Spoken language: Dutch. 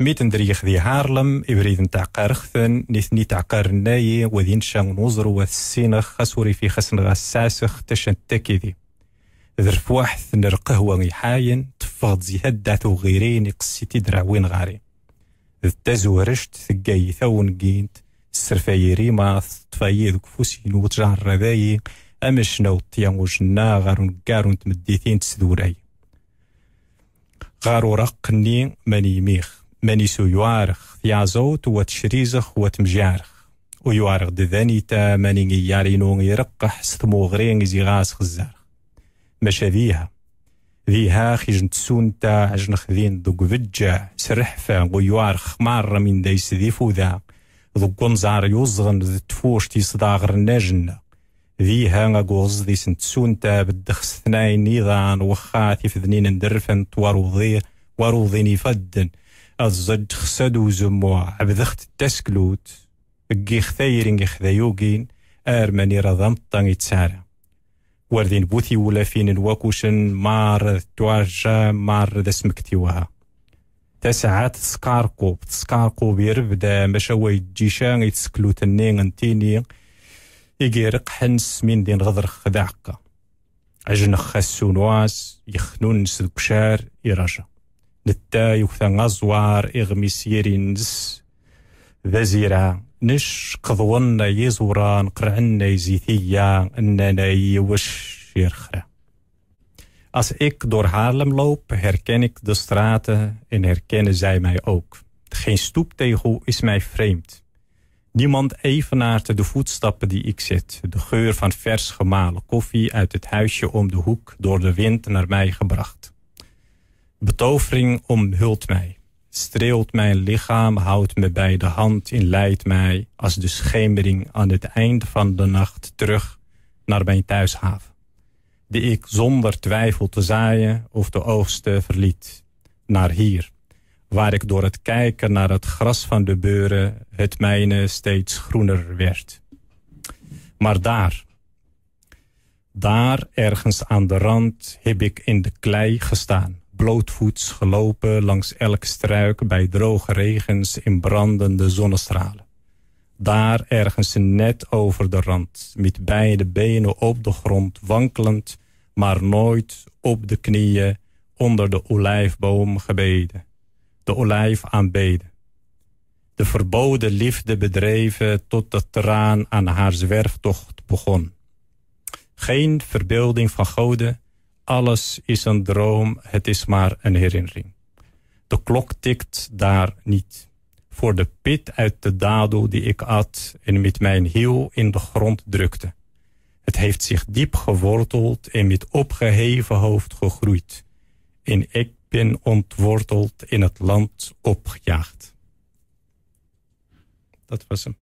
حميت ندريخ ذي هارلم إبريد نتاع قارخثن نثني تاع قارناي وذين شان نوزر وثسينخ خسوري في خسن غساسخ تشن تاكيدي ذرف واحد نرقهوة حاين تفاض زي هداثو غيرين يقسيتي دراوين غاري ذ تازورشت ثقاي ثون قينت السرفاي ريما طفاي ذوك فوسين وتجار رذاي أمشنا وطيان وجنا غارون قارون تمديثين تسدوراي غارو رقني ماني ميخ مانيسو يوارخ ثيازوت وتشريزخ وتمجارخ ويوارغ دذاني تا ماني يارينو يرقح ستمو غرين غاس خزار مشا ذيها ذيها خيجن تسون تا عجن خذين فجع سرحفة ويوارخ مارة من دايس ذي فوذا ذوك قنزار يوزغن ذي تفوش تي صداغر ناجن ذيها نقوز ذي سنتسون تا بدخس ثناين نيضان وخاتي في ذنين ندرفن توارو ذي وارو ذيني فدن الزج خسد وزموع عبدخت التسكلوت اجي خثايرين خذايوقين ارماني رضام طان يتسارع واردين بوثي ولا فين الواكوشن مار توارجا مار دسمك تيوها تسعات سكاركو سكاركوب يربدا مشاوي الجيشان يتسكلو تنين انتيني يقيرق حنس من دين غضر خدعقة عجن خاس نواس يخنون نسد كشار يراجع De وثان غزوار إغمي سيرين نش قضونا يزوران قرعنا يزيثيا Als ik door Haarlem loop, herken ik de straten en herkennen zij mij ook. Geen stoeptegel is mij vreemd. Niemand evenaart de voetstappen die ik zet. De geur van vers gemalen koffie uit het huisje om de hoek door de wind naar mij gebracht. Betovering omhult mij, streelt mijn lichaam, houdt me bij de hand en leidt mij als de schemering aan het eind van de nacht terug naar mijn thuishaven, die ik zonder twijfel te zaaien of te oogsten verliet, naar hier, waar ik door het kijken naar het gras van de beuren het mijne steeds groener werd. Maar daar, daar ergens aan de rand heb ik in de klei gestaan blootvoets gelopen langs elk struik bij droge regens in brandende zonnestralen. Daar ergens net over de rand, met beide benen op de grond wankelend, maar nooit op de knieën onder de olijfboom gebeden, de olijf aanbeden. De verboden liefde bedreven tot de traan aan haar zwerftocht begon. Geen verbeelding van goden, alles is een droom, het is maar een herinnering. De klok tikt daar niet. Voor de pit uit de dadel die ik at en met mijn hiel in de grond drukte. Het heeft zich diep geworteld en met opgeheven hoofd gegroeid. En ik ben ontworteld in het land opgejaagd. Dat was hem.